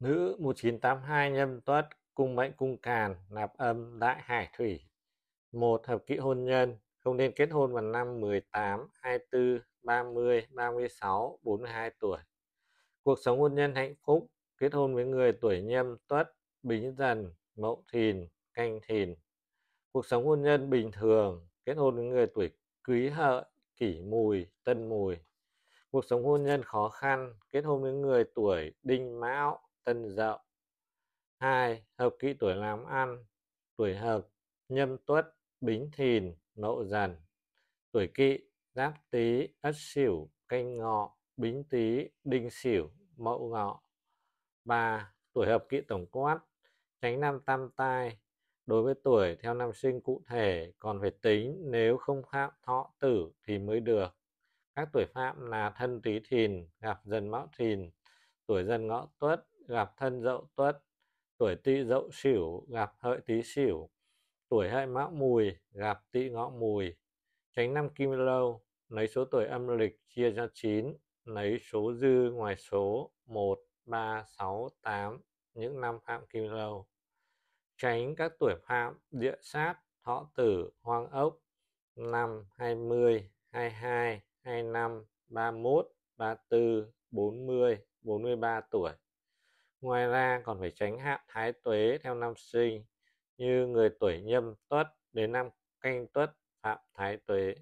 nữ 1982 nhâm tuất cung mệnh cung càn nạp âm đại hải thủy một hợp kỹ hôn nhân không nên kết hôn vào năm 18, 24, 30, 36, 42 tuổi. Cuộc sống hôn nhân hạnh phúc, kết hôn với người tuổi nhâm, tuất, bính dần, mậu thìn, canh thìn. Cuộc sống hôn nhân bình thường, kết hôn với người tuổi quý hợi, kỷ mùi, tân mùi. Cuộc sống hôn nhân khó khăn, kết hôn với người tuổi đinh mão, tân dậu hai hợp kỵ tuổi làm ăn tuổi hợp nhâm tuất bính thìn mậu dần tuổi kỵ giáp tý ất sửu canh ngọ bính tý đinh sửu mậu ngọ ba tuổi hợp kỵ tổng quát tránh năm tam tai đối với tuổi theo năm sinh cụ thể còn phải tính nếu không phạm thọ tử thì mới được các tuổi phạm là thân tý thìn gặp dần mão thìn tuổi dần ngọ tuất gặp thân dậu tuất tuổi tỵ dậu sửu gặp hợi tý sửu tuổi hợi mão mùi gặp tỵ ngọ mùi tránh năm kim lâu lấy số tuổi âm lịch chia cho 9 lấy số dư ngoài số 1 3 6 8 những năm phạm kim lâu tránh các tuổi phạm địa sát thọ tử hoang ốc năm 20 22 25 31 34 40 43 tuổi Ngoài ra còn phải tránh hạn thái tuế theo năm sinh như người tuổi nhâm tuất đến năm canh tuất phạm thái tuế.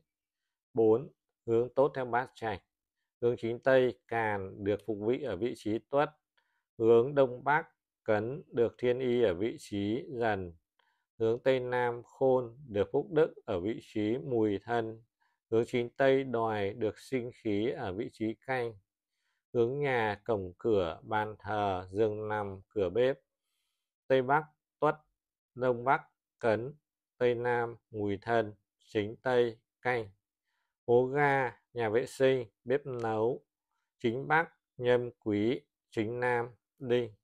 4. Hướng tốt theo bát trạch. Hướng chính Tây càn được phục vị ở vị trí tuất. Hướng Đông Bắc cấn được thiên y ở vị trí dần. Hướng Tây Nam khôn được phúc đức ở vị trí mùi thân. Hướng chính Tây đoài được sinh khí ở vị trí canh hướng nhà cổng cửa bàn thờ giường nằm cửa bếp tây bắc tuất đông bắc cấn tây nam mùi thân chính tây canh hố ga nhà vệ sinh bếp nấu chính bắc nhâm quý chính nam đinh